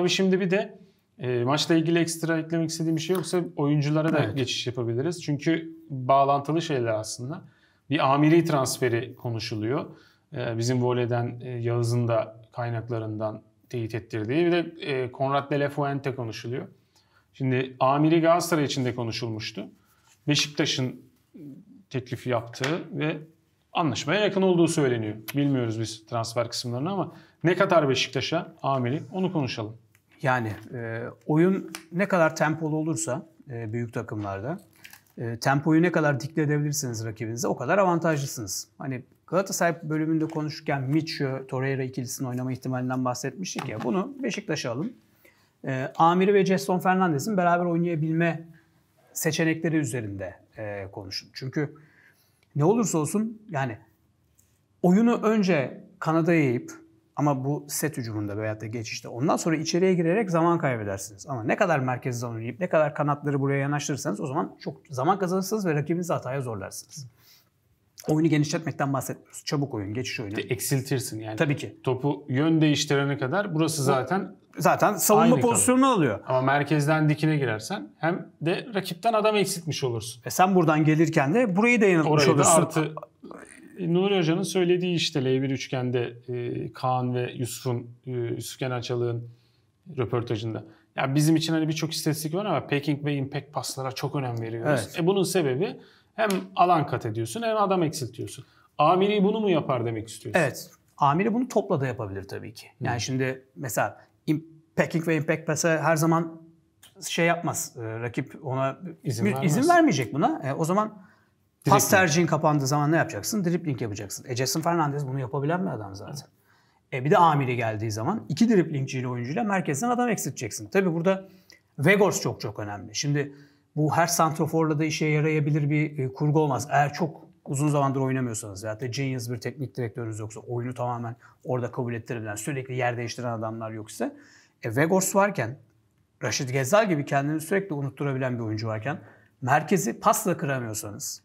Tabii şimdi bir de e, maçla ilgili ekstra eklemek istediğim bir şey yoksa oyunculara da evet. geçiş yapabiliriz. Çünkü bağlantılı şeyler aslında. Bir amiri transferi konuşuluyor. E, bizim voleyden e, Yağız'ın da kaynaklarından teyit ettirdiği. Bir de e, Konrad de la konuşuluyor. Şimdi amiri Galatasaray için de konuşulmuştu. Beşiktaş'ın teklifi yaptığı ve anlaşmaya yakın olduğu söyleniyor. Bilmiyoruz biz transfer kısımlarını ama ne kadar Beşiktaş'a amiri onu konuşalım. Yani e, oyun ne kadar tempolu olursa e, büyük takımlarda e, tempoyu ne kadar dikte edebilirsiniz rakibinize o kadar avantajlısınız. Hani Galatasaray bölümünde konuşurken Mitchell, Torreira ikilisinin oynama ihtimalinden bahsetmiştik ya. Bunu Beşiktaş'a alın. E, Amiri ve Jason Fernandez'in beraber oynayabilme seçenekleri üzerinde e, konuşun. Çünkü ne olursa olsun yani oyunu önce Kanada yayıp ama bu set hücumunda veya da geçişte ondan sonra içeriye girerek zaman kaybedersiniz. Ama ne kadar merkezden oynayıp ne kadar kanatları buraya yanaştırırsanız o zaman çok zaman kazanırsınız ve rakibinizi hataya zorlarsınız. Oyunu genişletmekten bahsetmiyoruz. Çabuk oyun, geçiş oyunu. De eksiltirsin yani. Tabii ki. Topu yön değiştirene kadar burası zaten zaten savunma Aynı pozisyonunu alıyor. Ama merkezden dikine girersen hem de rakipten adam eksiltmiş olursun. E sen buradan gelirken de burayı da yanıltmış Orayı olursun. Da artı e, Nuri Hoca'nın söylediği işte L1 üçgende e, Kaan ve Yusuf'un, e, Yusuf Kenan Çalık'ın röportajında. Yani bizim için hani birçok istatistik var ama packing ve impact paslara çok önem veriyoruz. Evet. E bunun sebebi hem alan kat ediyorsun hem adam eksiltiyorsun. Amiri bunu mu yapar demek istiyorsun? Evet. Amiri bunu topla da yapabilir tabii ki. Yani hmm. şimdi mesela packing ve impact pasa her zaman şey yapmaz. E, rakip ona izin, vermez. izin vermeyecek buna. E, o zaman Direkt Pas tercihin kapandığı zaman ne yapacaksın? Dribbling yapacaksın. E Jason Fernandez bunu yapabilen bir adam zaten. E bir de amiri geldiği zaman iki dribblingciyle oyuncuyla merkezden adam eksilteceksin. Tabi burada Vegors çok çok önemli. Şimdi bu her santroforla da işe yarayabilir bir e, kurgu olmaz. Eğer çok uzun zamandır oynamıyorsanız veyahut da genius bir teknik direktörünüz yoksa oyunu tamamen orada kabul ettirebilen sürekli yer değiştiren adamlar yoksa e, Vegors varken Raşit Gezal gibi kendini sürekli unutturabilen bir oyuncu varken merkezi pasla kıramıyorsanız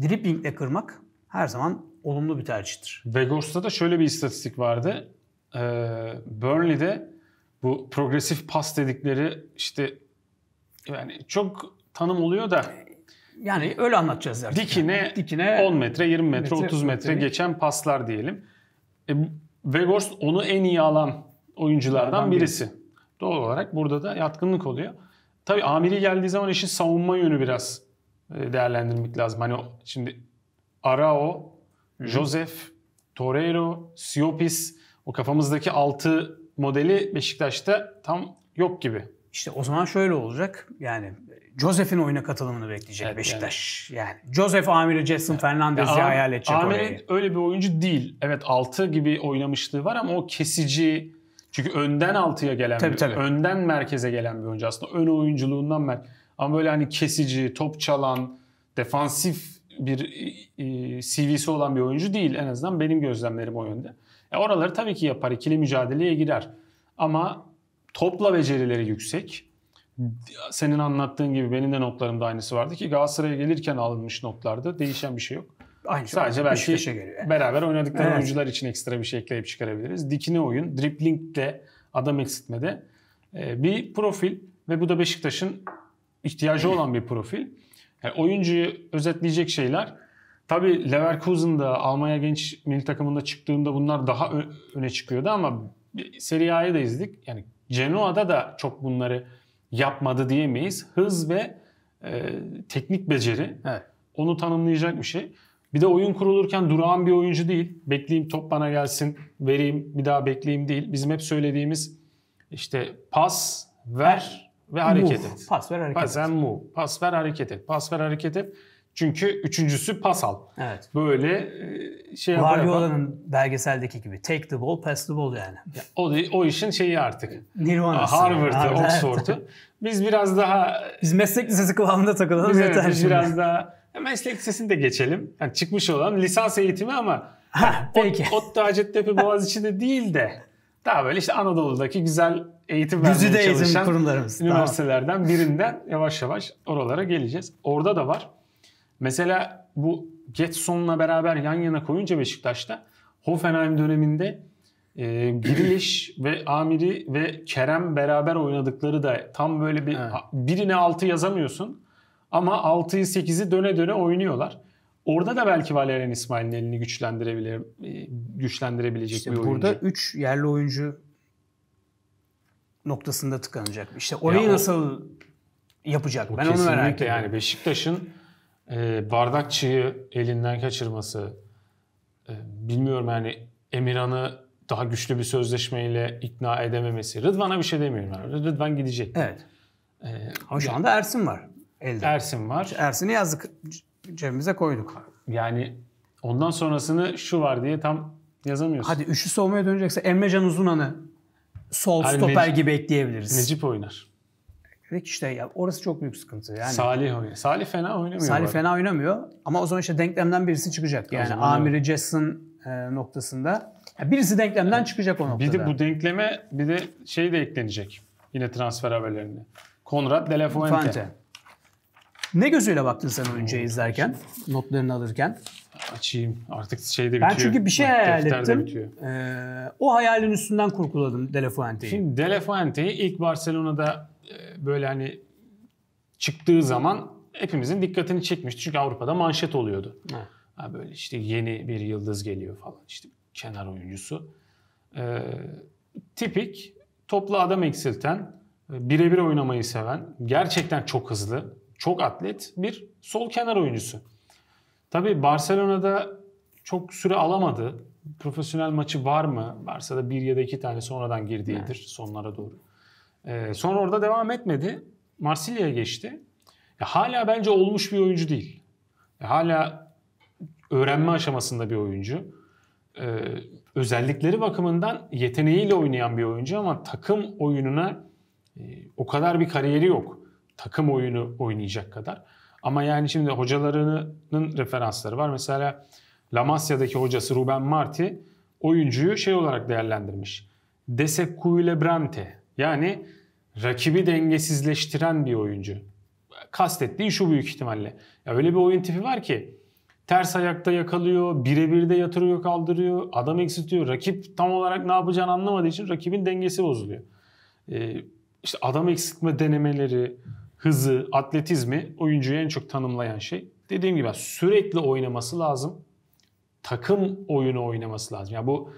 driplingle kırmak her zaman olumlu bir tercihtir. Vegas'ta da şöyle bir istatistik vardı. Ee, Burnley'de bu progresif pas dedikleri işte yani çok tanım oluyor da yani öyle anlatacağız artık. Dikine, yani. dikine 10 metre, 20 metre, metre 30 metre, metre geçen paslar diyelim. E, Weghorst onu en iyi alan oyunculardan birisi. birisi. Doğal olarak burada da yatkınlık oluyor. Tabii amiri geldiği zaman işin savunma yönü biraz e, değerlendirmek lazım. Hani şimdi Arao, hı Torero, Josef, Siopis o kafamızdaki 6 modeli Beşiktaş'ta tam yok gibi. İşte o zaman şöyle olacak. Yani Josef'in oyuna katılımını bekleyecek evet, Beşiktaş. Yani. yani Josef amiri Jason yani. Fernandez'i yani, hayal edecek Amir orayı. öyle bir oyuncu değil. Evet 6 gibi oynamışlığı var ama o kesici çünkü önden 6'ya gelen tabii, bir, tabii. önden merkeze gelen bir oyuncu aslında. Ön oyunculuğundan merkeze ama böyle hani kesici, top çalan, defansif bir e, CV'si olan bir oyuncu değil en azından benim gözlemlerim o yönde. E oraları tabii ki yapar, ikili mücadeleye girer. Ama topla becerileri yüksek. Senin anlattığın gibi benim de notlarımda aynısı vardı ki Galatasaray'a gelirken alınmış notlarda değişen bir şey yok. Aynı şey. Sadece belki şey beraber oynadıkları evet. oyuncular için ekstra bir şey ekleyip çıkarabiliriz. Dikine oyun, driplingle adam eksiltmede e, bir profil ve bu da Beşiktaş'ın ihtiyacı olan bir profil. Yani e, oyuncuyu özetleyecek şeyler. Tabii Leverkusen'da Almanya genç milli takımında çıktığında bunlar daha öne çıkıyordu ama Serie A'yı da izledik. Yani Genoa'da da çok bunları yapmadı diyemeyiz. Hız ve e, teknik beceri evet. onu tanımlayacak bir şey. Bir de oyun kurulurken durağan bir oyuncu değil. Bekleyeyim top bana gelsin, vereyim, bir daha bekleyeyim değil. Bizim hep söylediğimiz işte pas, ver, ve hareket move. et. Pas ver hareket Pas et. move. Pas ver hareket et. Pas ver hareket et. Çünkü üçüncüsü pas al. Evet. Böyle e, şey yapar. Guardiola'nın belgeseldeki gibi take the ball, pass the ball yani. o o işin şeyi artık. Nirvana'sı. Harvard'ı, yani. Oxford'u. Evet. Biz biraz daha... Biz meslek lisesi kıvamında takılalım biz, yeter biz şimdi. biraz daha meslek lisesini de geçelim. Yani çıkmış olan lisans eğitimi ama ha, peki. Ot, Ot Hacettepe Boğaziçi'de değil de daha böyle işte Anadolu'daki güzel eğitim Güzide vermeye çalışan kurumlarımız. üniversitelerden tamam. birinden yavaş yavaş oralara geleceğiz. Orada da var. Mesela bu Getson'la beraber yan yana koyunca Beşiktaş'ta Hoffenheim döneminde e, Grilish ve Amiri ve Kerem beraber oynadıkları da tam böyle bir evet. birine 6 yazamıyorsun ama 6'yı 8'i döne döne oynuyorlar. Orada da belki Valerian İsmail'in elini güçlendirebilir e, güçlendirebilecek işte bir burada oyuncu. Burada 3 yerli oyuncu noktasında tıkanacak. İşte orayı ya o, nasıl yapacak? O ben onu merak ediyorum. Yani Beşiktaş'ın e, bardakçıyı elinden kaçırması, e, bilmiyorum yani Emirhan'ı daha güçlü bir sözleşmeyle ikna edememesi. Rıdvan'a bir şey demiyorum. Yani. Rıdvan gidecek. Evet. Ee, Ama şu anda Ersin var elde. Ersin var. Ersin'i yazdık cebimize koyduk. Yani ondan sonrasını şu var diye tam yazamıyorsun. Hadi üçlü savunmaya dönecekse Emre Can Uzunan'ı sol Abi stoper Necip, gibi ekleyebiliriz. Necip oynar. Evet işte ya orası çok büyük sıkıntı. Yani Salih oynuyor. Salih fena oynamıyor. Salih fena oynamıyor ama o zaman işte denklemden birisi çıkacak. Yani Amiri Jason e, noktasında. Ya birisi denklemden evet. çıkacak o noktada. Bir de bu denkleme bir de şey de eklenecek. Yine transfer haberlerini. Konrad De La Ne gözüyle baktın sen oyuncuya izlerken? Notlarını alırken? açayım. Artık şey de bitiyor. Ben çünkü bir şey Bak, hayal ettim. Ee, o hayalin üstünden kurguladım De La Fuente'yi. Şimdi De La Fuente'yi ilk Barcelona'da e, böyle hani çıktığı zaman hepimizin dikkatini çekmişti. Çünkü Avrupa'da manşet oluyordu. Ha. böyle işte yeni bir yıldız geliyor falan işte kenar oyuncusu. Ee, tipik toplu adam eksilten, e, birebir oynamayı seven, gerçekten çok hızlı, çok atlet bir sol kenar oyuncusu. Tabii Barcelona'da çok süre alamadı. Profesyonel maçı var mı? Varsa bir ya da iki tane sonradan girdiğidir evet. sonlara doğru. Ee, sonra orada devam etmedi. Marsilya'ya geçti. Ya, hala bence olmuş bir oyuncu değil. Ya, hala öğrenme aşamasında bir oyuncu. Ee, özellikleri bakımından yeteneğiyle oynayan bir oyuncu ama takım oyununa e, o kadar bir kariyeri yok. Takım oyunu oynayacak kadar. Ama yani şimdi hocalarının referansları var. Mesela La Masia'daki hocası Ruben Marti oyuncuyu şey olarak değerlendirmiş. Desekuilebrante yani rakibi dengesizleştiren bir oyuncu. Kastettiği şu büyük ihtimalle. Ya öyle bir oyun tipi var ki ters ayakta yakalıyor, birebir de yatırıyor kaldırıyor, adam eksiltiyor. Rakip tam olarak ne yapacağını anlamadığı için rakibin dengesi bozuluyor. Ee, işte adam eksiltme denemeleri, hızı, atletizmi oyuncuyu en çok tanımlayan şey. Dediğim gibi sürekli oynaması lazım. Takım oyunu oynaması lazım. Yani bu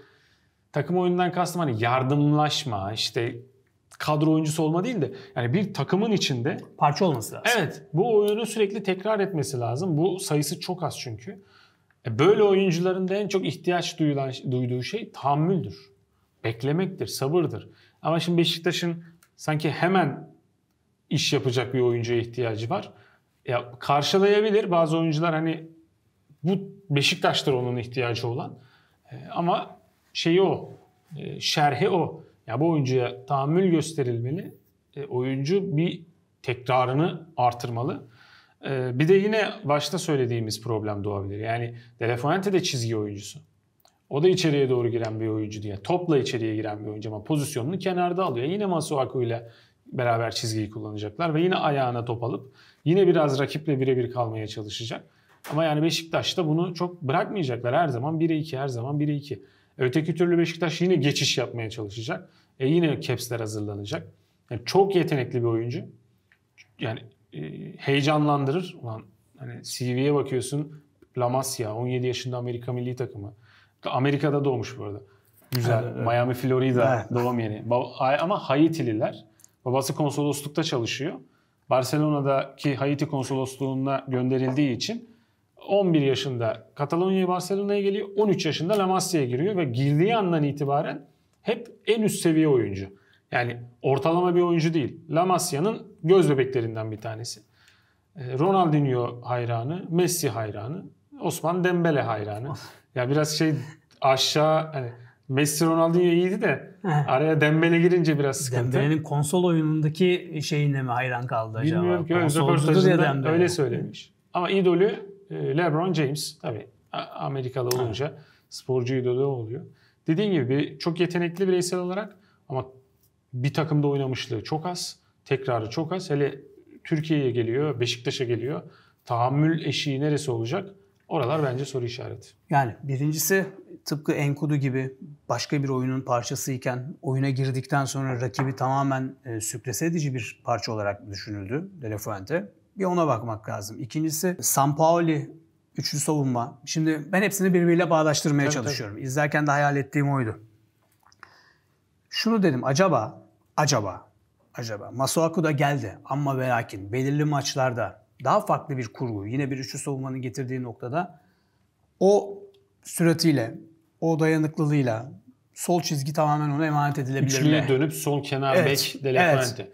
takım oyunundan kastım hani yardımlaşma, işte kadro oyuncusu olma değil de yani bir takımın içinde parça olması lazım. Evet. Bu oyunu sürekli tekrar etmesi lazım. Bu sayısı çok az çünkü. E, böyle oyuncuların da en çok ihtiyaç duyulan, duyduğu şey tahammüldür. Beklemektir, sabırdır. Ama şimdi Beşiktaş'ın sanki hemen iş yapacak bir oyuncuya ihtiyacı var. Ya karşılayabilir bazı oyuncular hani bu Beşiktaş'tır onun ihtiyacı olan. E, ama şeyi o. E, şerhi o. Ya bu oyuncuya tahammül gösterilmeli. E, oyuncu bir tekrarını artırmalı. E, bir de yine başta söylediğimiz problem doğabilir. Yani Delefonte de çizgi oyuncusu. O da içeriye doğru giren bir oyuncu diye. Topla içeriye giren bir oyuncu ama pozisyonunu kenarda alıyor. Yine Masuaku ile beraber çizgiyi kullanacaklar ve yine ayağına top alıp yine biraz rakiple birebir kalmaya çalışacak. Ama yani Beşiktaş'ta bunu çok bırakmayacaklar. Her zaman 1'e 2, her zaman 1'e 2. Öteki türlü Beşiktaş yine geçiş yapmaya çalışacak. E yine caps'ler hazırlanacak. Yani çok yetenekli bir oyuncu. Yani e, heyecanlandırır. Ulan hani CV'ye bakıyorsun Lamasya 17 yaşında Amerika milli takımı. Amerika'da doğmuş bu arada. Güzel. Evet, evet. Miami, Florida evet. doğum yeri. Ama Haitililer. Babası konsoloslukta çalışıyor. Barcelona'daki Haiti konsolosluğuna gönderildiği için 11 yaşında Katalonya'ya Barcelona'ya geliyor. 13 yaşında La Masia'ya giriyor ve girdiği andan itibaren hep en üst seviye oyuncu. Yani ortalama bir oyuncu değil. La Masia'nın göz bebeklerinden bir tanesi. Ee, Ronaldinho hayranı, Messi hayranı, Osman Dembele hayranı. Ya biraz şey aşağı hani Messi Ronaldinho iyiydi de araya Dembele girince biraz sıkıntı. Dembele'nin konsol oyunundaki şeyine mi hayran kaldı acaba? Bilmiyorum ki röportajında öyle söylemiş. Ama idolü e, LeBron James tabii Amerikalı olunca sporcu idolü oluyor. Dediğim gibi çok yetenekli bireysel olarak ama bir takımda oynamışlığı çok az. Tekrarı çok az. Hele Türkiye'ye geliyor, Beşiktaş'a geliyor. Tahammül eşiği neresi olacak? Oralar bence soru işareti. Yani birincisi tıpkı Enkudu gibi başka bir oyunun parçasıyken oyuna girdikten sonra rakibi tamamen e, süprese edici bir parça olarak düşünüldü De La Fuente. Bir ona bakmak lazım. İkincisi Sampaoli üçlü savunma. Şimdi ben hepsini birbiriyle bağdaştırmaya tabii, çalışıyorum. Tabii. İzlerken de hayal ettiğim oydu. Şunu dedim acaba acaba acaba Masuaku da geldi ama ve lakin belirli maçlarda daha farklı bir kurgu, yine bir üçlü savunmanın getirdiği noktada o süratiyle, o dayanıklılığıyla sol çizgi tamamen ona emanet edilebilir. Üçlüye dönüp sol kenar evet, bek Delefante. Evet.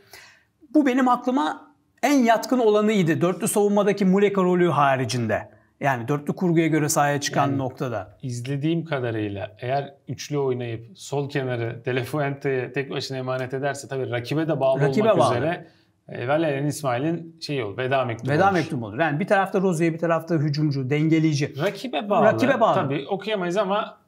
Bu benim aklıma en yatkın olanıydı. Dörtlü savunmadaki Muleka rolü haricinde. Yani dörtlü kurguya göre sahaya çıkan yani, noktada. İzlediğim kadarıyla eğer üçlü oynayıp sol kenarı Delefuente'ye tek başına emanet ederse tabii rakibe de bağlı rakibe olmak bağlı. üzere Evvel ee, Eren İsmail'in şey olur. Veda mektubu Veda olur. mektubu olur. Yani bir tarafta Rozier, bir tarafta hücumcu, dengeleyici. Rakibe bağlı. Rakibe bağlı. Tabii okuyamayız ama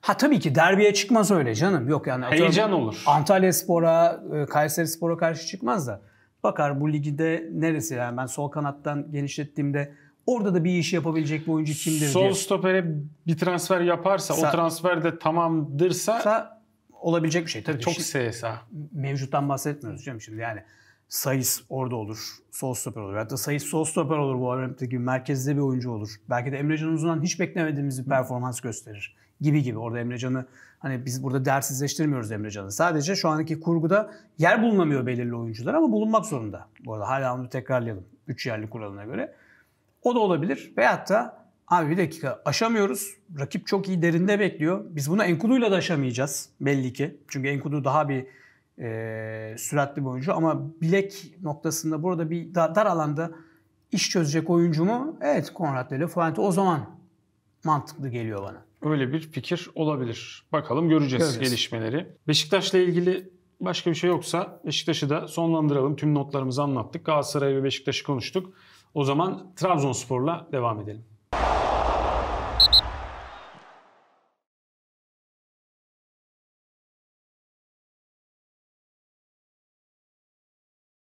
Ha tabii ki derbiye çıkmaz öyle canım. Yok yani. Heyecan olur. Antalya Spor'a, e, Kayseri Spor'a karşı çıkmaz da. Bakar bu ligde neresi yani ben sol kanattan genişlettiğimde orada da bir iş yapabilecek bir oyuncu kimdir sol diye. Sol stopere bir transfer yaparsa Sa- o transfer de tamamdırsa Sa- olabilecek bir şey. Tabii çok şey, SSA. Mevcuttan bahsetmiyoruz canım şimdi yani. Sayıs orada olur. Sol stoper olur. Hatta Sayıs sol stoper olur bu Wolverhampton gibi. Merkezde bir oyuncu olur. Belki de Emre Can Uzun'dan hiç beklemediğimiz bir performans gösterir. Gibi gibi. Orada Emre Can'ı hani biz burada dersizleştirmiyoruz Emre Can'ı. Sadece şu anki kurguda yer bulunamıyor belirli oyuncular ama bulunmak zorunda. Bu arada hala onu tekrarlayalım. Üç yerli kuralına göre. O da olabilir. Veyahut da abi bir dakika aşamıyoruz. Rakip çok iyi derinde bekliyor. Biz bunu Enkudu'yla da aşamayacağız belli ki. Çünkü Enkudu daha bir e, süratli bir oyuncu ama bilek noktasında burada bir dar, dar alanda iş çözecek oyuncu mu? Evet Konrad de o zaman mantıklı geliyor bana. Öyle bir fikir olabilir. Bakalım göreceğiz, göreceğiz. gelişmeleri. Beşiktaş'la ilgili başka bir şey yoksa Beşiktaş'ı da sonlandıralım. Tüm notlarımızı anlattık. Galatasaray ve Beşiktaş'ı konuştuk. O zaman Trabzonspor'la devam edelim.